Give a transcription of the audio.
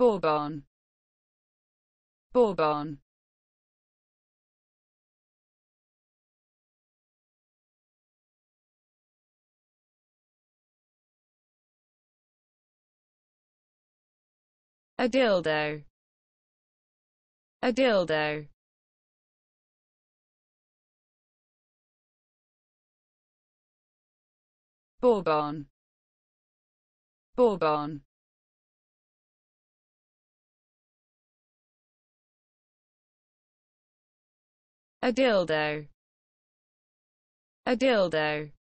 Bourbon, Bourbon. A dildo, a dildo. Bourbon, Bourbon. A dildo. A dildo.